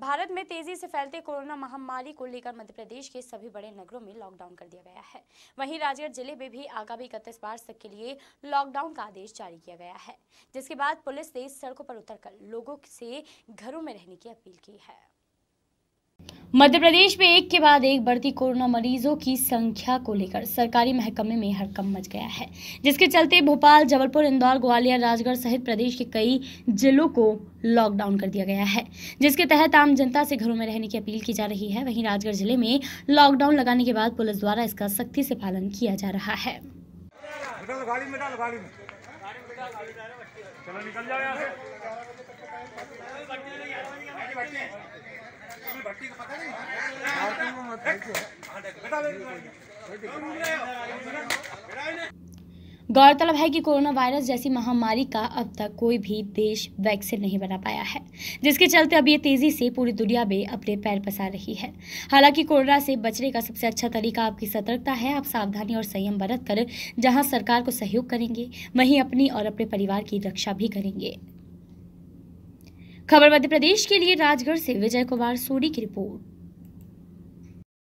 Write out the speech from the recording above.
भारत में तेजी से फैलते कोरोना महामारी को लेकर मध्य प्रदेश के सभी बड़े नगरों में लॉकडाउन कर दिया गया है वहीं राजगढ़ जिले में भी आगामी इकतीस मार्च तक के लिए लॉकडाउन का आदेश जारी किया गया है जिसके बाद पुलिस ने सड़कों पर उतरकर लोगों से घरों में रहने की अपील की है मध्य प्रदेश में एक के बाद एक बढ़ती कोरोना मरीजों की संख्या को लेकर सरकारी महकमे में हड़कम मच गया है जिसके चलते भोपाल जबलपुर इंदौर ग्वालियर राजगढ़ सहित प्रदेश के कई जिलों को लॉकडाउन कर दिया गया है जिसके तहत आम जनता से घरों में रहने की अपील की जा रही है वहीं राजगढ़ जिले में लॉकडाउन लगाने के बाद पुलिस द्वारा इसका सख्ती से पालन किया जा रहा है गौरतलब है कि कोरोना वायरस जैसी महामारी का अब तक कोई भी देश वैक्सीन नहीं बना पाया है जिसके चलते अब ये तेजी से पूरी दुनिया में अपने पैर पसार रही है हालांकि कोरोना से बचने का सबसे अच्छा तरीका आपकी सतर्कता है आप सावधानी और संयम बरत कर जहां सरकार को सहयोग करेंगे वहीं अपनी और अपने परिवार की रक्षा भी करेंगे खबर मध्य प्रदेश के लिए राजगढ़ से विजय कुमार सोनी की रिपोर्ट